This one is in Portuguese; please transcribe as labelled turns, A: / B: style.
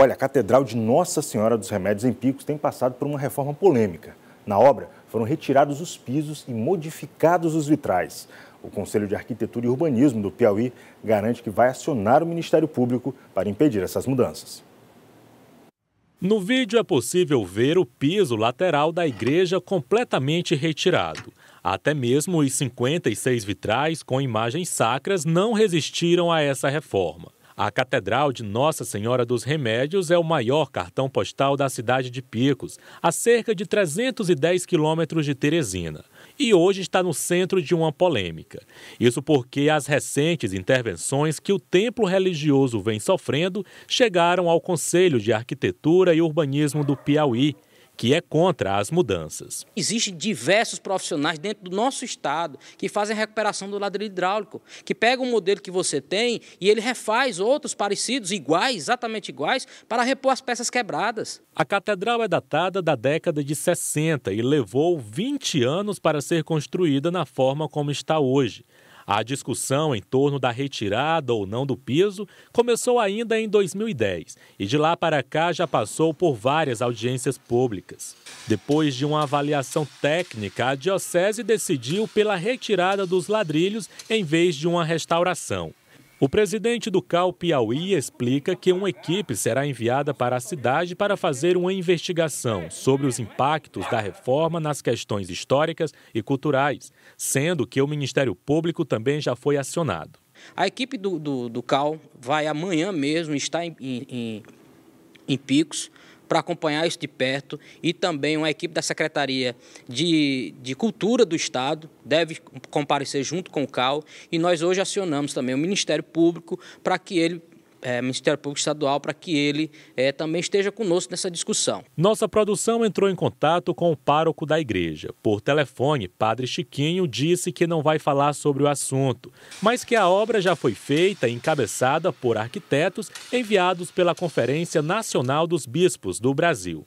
A: Olha, a Catedral de Nossa Senhora dos Remédios em Picos tem passado por uma reforma polêmica. Na obra, foram retirados os pisos e modificados os vitrais. O Conselho de Arquitetura e Urbanismo do Piauí garante que vai acionar o Ministério Público para impedir essas mudanças.
B: No vídeo é possível ver o piso lateral da igreja completamente retirado. Até mesmo os 56 vitrais com imagens sacras não resistiram a essa reforma. A Catedral de Nossa Senhora dos Remédios é o maior cartão postal da cidade de Picos, a cerca de 310 quilômetros de Teresina, e hoje está no centro de uma polêmica. Isso porque as recentes intervenções que o templo religioso vem sofrendo chegaram ao Conselho de Arquitetura e Urbanismo do Piauí, que é contra as mudanças.
C: Existem diversos profissionais dentro do nosso estado que fazem recuperação do ladrilho hidráulico, que pega um modelo que você tem e ele refaz outros parecidos, iguais, exatamente iguais, para repor as peças quebradas.
B: A catedral é datada da década de 60 e levou 20 anos para ser construída na forma como está hoje. A discussão em torno da retirada ou não do piso começou ainda em 2010 e de lá para cá já passou por várias audiências públicas. Depois de uma avaliação técnica, a diocese decidiu pela retirada dos ladrilhos em vez de uma restauração. O presidente do CAL Piauí explica que uma equipe será enviada para a cidade para fazer uma investigação sobre os impactos da reforma nas questões históricas e culturais, sendo que o Ministério Público também já foi acionado.
C: A equipe do, do, do
B: CAL vai amanhã mesmo estar em, em,
C: em Picos para acompanhar isso de perto e também uma equipe da Secretaria de, de Cultura do Estado deve comparecer junto com o CAL e nós hoje acionamos também o Ministério Público para que ele é, Ministério Público Estadual para que
B: ele é, também esteja conosco nessa discussão. Nossa produção entrou em contato com o pároco da igreja. Por telefone, Padre Chiquinho disse que não vai falar sobre o assunto, mas que a obra já foi feita e encabeçada por arquitetos enviados pela Conferência Nacional dos Bispos do Brasil.